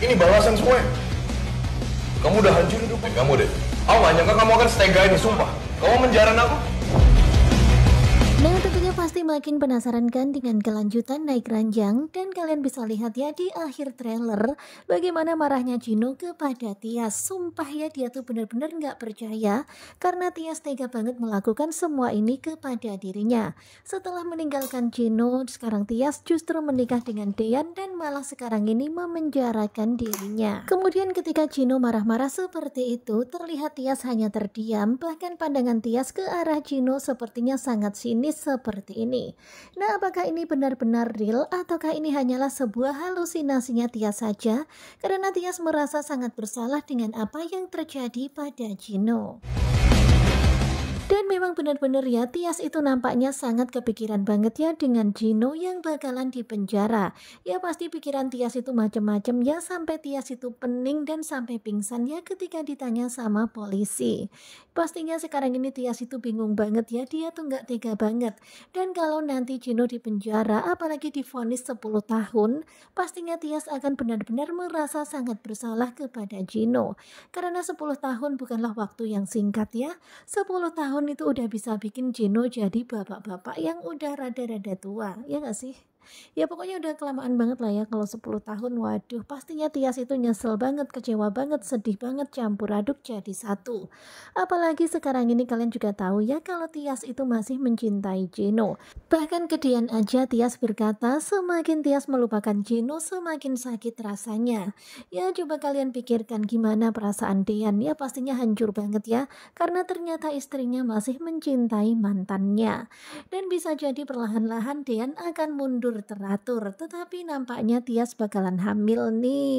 Ini balasan semua. Ya. Kamu udah hancurin hidup kamu deh. Aku gak nyangka kamu akan setega ini, sumpah. Kamu menjaran aku makin penasaran kan dengan kelanjutan naik ranjang dan kalian bisa lihat ya di akhir trailer bagaimana marahnya Jino kepada Tias. Sumpah ya dia tuh benar-benar nggak percaya karena Tias tega banget melakukan semua ini kepada dirinya. Setelah meninggalkan Jino, sekarang Tias justru menikah dengan Dean dan malah sekarang ini memenjarakan dirinya. Kemudian ketika Jino marah-marah seperti itu, terlihat Tias hanya terdiam bahkan pandangan Tias ke arah Jino sepertinya sangat sinis seperti ini ini. Nah, apakah ini benar-benar real ataukah ini hanyalah sebuah halusinasinya Tias saja? Karena Tias merasa sangat bersalah dengan apa yang terjadi pada Gino. Dan memang benar-benar ya Tias itu nampaknya sangat kepikiran banget ya dengan Gino yang bakalan di penjara. Ya pasti pikiran Tias itu macam-macam ya sampai Tias itu pening dan sampai pingsan ya ketika ditanya sama polisi. Pastinya sekarang ini Tias itu bingung banget ya dia tuh nggak tega banget. Dan kalau nanti Gino di penjara, apalagi difonis 10 tahun pastinya Tias akan benar-benar merasa sangat bersalah kepada Gino. Karena 10 tahun bukanlah waktu yang singkat ya. 10 tahun tahun itu udah bisa bikin Jeno jadi bapak-bapak yang udah rada-rada tua, ya nggak sih? ya pokoknya udah kelamaan banget lah ya kalau 10 tahun waduh pastinya Tias itu nyesel banget kecewa banget sedih banget campur aduk jadi satu apalagi sekarang ini kalian juga tahu ya kalau Tias itu masih mencintai Jeno bahkan kedian aja Tias berkata semakin Tias melupakan Jeno semakin sakit rasanya ya coba kalian pikirkan gimana perasaan Dian ya pastinya hancur banget ya karena ternyata istrinya masih mencintai mantannya dan bisa jadi perlahan-lahan Dian akan mundur teratur-teratur, tetapi nampaknya Tias bakalan hamil nih.